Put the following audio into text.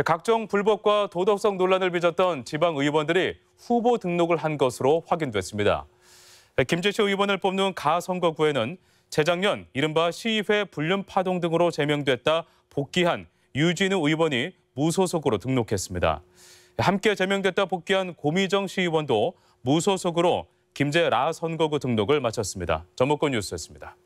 네, 각종 불법과 도덕성 논란을 빚었던 지방 의원들이 후보 등록을 한 것으로 확인됐습니다. 네, 김재치 의원을 뽑는 가선거구에는 재작년 이른바 시의회 불륜 파동 등으로 제명됐다 복귀한 유진우 의원이 무소속으로 등록했습니다. 네, 함께 제명됐다 복귀한 고미정 시의원도 무소속으로 김재라 선거구 등록을 마쳤습니다. 전무권 뉴스였습니다.